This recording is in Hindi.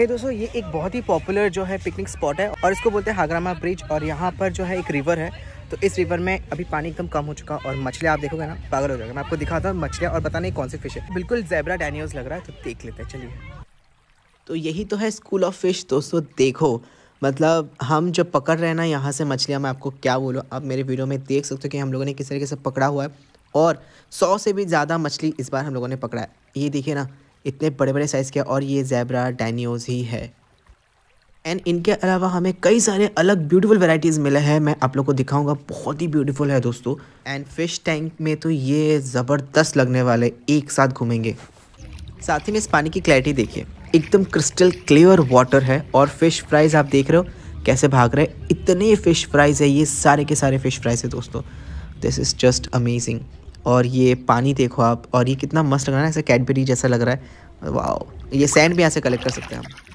hey दोस्तों ये एक बहुत ही पॉपुलर जो है पिकनिक स्पॉट है और इसको बोलते हैं हागरामा ब्रिज और यहाँ पर जो है एक रिवर है तो इस रिवर में अभी पानी एकदम कम हो चुका और मछलियाँ आप देखोगे ना पागल हो जाएगा मैं आपको दिखाता हूँ मछलियाँ और पता नहीं कौन सी फिश है बिल्कुल जैबरा डैनियोज लग रहा है तो देख लेते हैं चलिए तो यही तो है स्कूल ऑफ फिश दोस्तों देखो मतलब हम जब पकड़ रहे हैं ना यहाँ से मछलियाँ मैं आपको क्या बोलूँ आप मेरे वीडियो में देख सकते हो कि हम लोगों ने किस तरीके से पकड़ा हुआ है और सौ से भी ज़्यादा मछली इस बार हम लोगों ने पकड़ा है ये देखिए ना इतने बड़े बड़े साइज़ के और ये जैबरा डैनियोज ही है एंड इनके अलावा हमें कई सारे अलग ब्यूटीफुल वेराइटीज़ मिले हैं मैं आप लोग को दिखाऊंगा बहुत ही ब्यूटीफुल है दोस्तों एंड फिश टैंक में तो ये ज़बरदस्त लगने वाले एक साथ घूमेंगे साथ ही में इस पानी की क्लैरिटी देखिए एकदम क्रिस्टल क्लियर वाटर है और फिश फ्राइज़ आप देख रहे हो कैसे भाग रहे इतने फ़िश फ्राइज़ है ये सारे के सारे फ़िश फ्राइज़ है दोस्तों दिस इज़ जस्ट अमेजिंग और ये पानी देखो आप और ये कितना मस्त लग रहा है ऐसे कैडबेरी जैसा लग रहा है वाह ये सैंड भी यहाँ से कलेक्ट कर सकते हैं आप